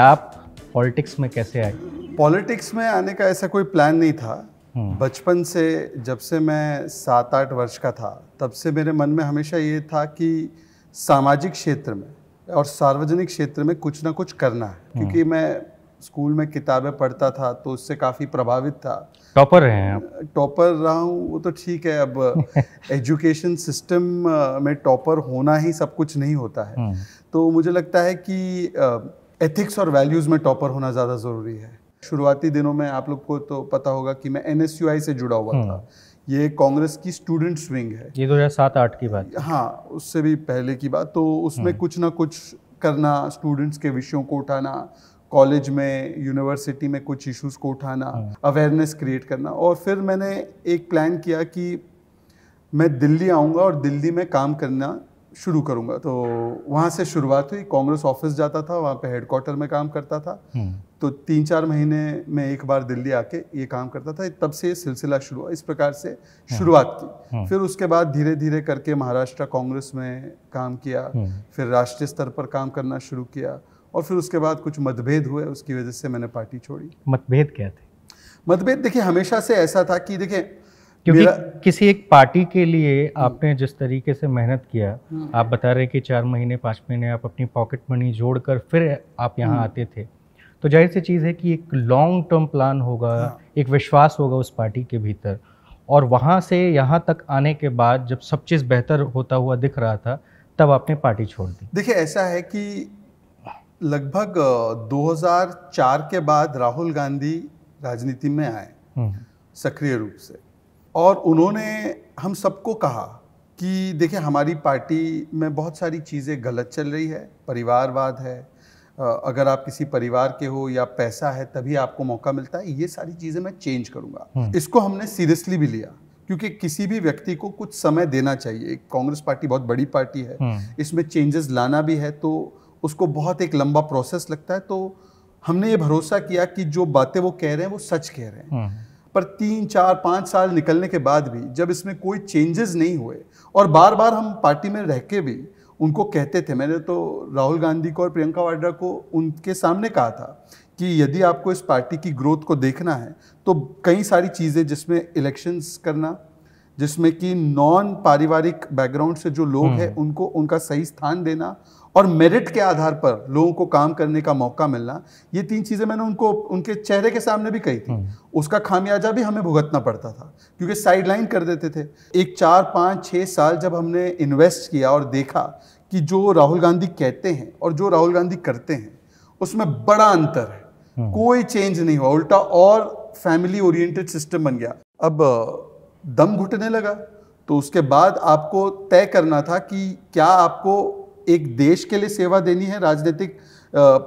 आप पॉलिटिक्स में कैसे आए पॉलिटिक्स में आने का ऐसा कोई प्लान नहीं था हम्म। बचपन से जब से मैं सात आठ वर्ष का था तब से मेरे मन में हमेशा ये था कि सामाजिक क्षेत्र में और सार्वजनिक क्षेत्र में कुछ ना कुछ करना है हम्म। क्योंकि मैं स्कूल में किताबें पढ़ता था तो उससे काफ़ी प्रभावित था टॉपर रहे हैं टॉपर रहा हूँ वो तो ठीक है अब एजुकेशन सिस्टम में टॉपर होना ही सब कुछ नहीं होता है हम्म। तो मुझे लगता है कि एथिक्स और वैल्यूज़ में टॉपर होना ज़्यादा ज़रूरी है शुरुआती दिनों में आप लोग को तो पता होगा कि मैं एन से जुड़ा हुआ था हम्म। ये कांग्रेस की स्टूडेंट स्विंग है ये दो तो हज़ार सात आठ की बात हाँ उससे भी पहले की बात तो उसमें हम्म। कुछ ना कुछ करना स्टूडेंट्स के विषयों को उठाना कॉलेज में यूनिवर्सिटी में कुछ इश्यूज को उठाना अवेयरनेस हम्म। क्रिएट करना और फिर मैंने एक प्लान किया कि मैं दिल्ली आऊँगा और दिल्ली में काम करना शुरू करूंगा तो वहाँ से शुरुआत हुई कांग्रेस ऑफिस जाता था वहाँ पे हेडक्वार्टर में काम करता था हम्म। तो तीन चार महीने में एक बार दिल्ली आके ये काम करता था तब से ये सिलसिला शुरू हुआ इस प्रकार से हाँ। शुरुआत की हाँ। फिर उसके बाद धीरे धीरे करके महाराष्ट्र कांग्रेस में काम किया हम्म। फिर राष्ट्रीय स्तर पर काम करना शुरू किया और फिर उसके बाद कुछ मतभेद हुए उसकी वजह से मैंने पार्टी छोड़ी मतभेद क्या थे मतभेद देखिए हमेशा से ऐसा था कि देखिए क्योंकि किसी एक पार्टी के लिए हम्म। आपने जिस तरीके से मेहनत किया हम्म। आप बता रहे कि चार महीने पाँच महीने आप अपनी पॉकेट मनी जोड़कर फिर आप यहाँ हम्म। आते थे तो जाहिर सी चीज़ है कि एक लॉन्ग टर्म प्लान होगा हाँ। एक विश्वास होगा उस पार्टी के भीतर और वहाँ से यहाँ तक आने के बाद जब सब चीज़ बेहतर होता हुआ दिख रहा था तब आपने पार्टी छोड़ दी देखिए ऐसा है कि लगभग 2004 के बाद राहुल गांधी राजनीति में आए सक्रिय रूप से और उन्होंने हम सबको कहा कि देखिए हमारी पार्टी में बहुत सारी चीज़ें गलत चल रही है परिवारवाद है अगर आप किसी परिवार के हो या पैसा है तभी आपको मौका मिलता है ये सारी चीज़ें मैं चेंज करूँगा हम्म। इसको हमने सीरियसली भी लिया क्योंकि किसी भी व्यक्ति को कुछ समय देना चाहिए कांग्रेस पार्टी बहुत बड़ी पार्टी है हम्म। इसमें चेंजेस लाना भी है तो उसको बहुत एक लंबा प्रोसेस लगता है तो हमने ये भरोसा किया कि जो बातें वो कह रहे हैं वो सच कह रहे हैं हम्म। पर तीन चार पाँच साल निकलने के बाद भी जब इसमें कोई चेंजेस नहीं हुए और बार बार हम पार्टी में रह के भी उनको कहते थे मैंने तो राहुल गांधी को और प्रियंका वाड्रा को उनके सामने कहा था कि यदि आपको इस पार्टी की ग्रोथ को देखना है तो कई सारी चीज़ें जिसमें इलेक्शंस करना जिसमें कि नॉन पारिवारिक बैकग्राउंड से जो लोग हम्म। हैं उनको उनका सही स्थान देना और मेरिट के आधार पर लोगों को काम करने का मौका मिलना ये तीन चीज़ें मैंने उनको उनके चेहरे के सामने भी कही थी हम्म। उसका खामियाजा भी हमें भुगतना पड़ता था क्योंकि साइडलाइन कर देते थे एक चार पाँच छः साल जब हमने इन्वेस्ट किया और देखा कि जो राहुल गांधी कहते हैं और जो राहुल गांधी करते हैं उसमें बड़ा अंतर है हम्म। कोई चेंज नहीं हुआ उल्टा और फैमिली ओरिएंटेड सिस्टम बन गया अब दम घुटने लगा तो उसके बाद आपको तय करना था कि क्या आपको एक देश के लिए सेवा देनी है राजनीतिक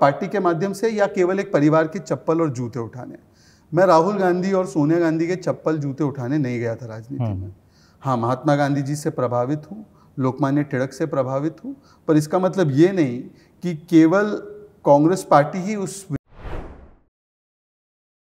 पार्टी के माध्यम से या केवल एक परिवार के चप्पल और जूते उठाने मैं राहुल गांधी और सोनिया गांधी के चप्पल जूते उठाने नहीं गया था राजनीति हम्म। में हाँ महात्मा गांधी जी से प्रभावित हूँ लोकमान्य टिड़क से प्रभावित हूँ पर इसका मतलब ये नहीं कि केवल कांग्रेस पार्टी ही उस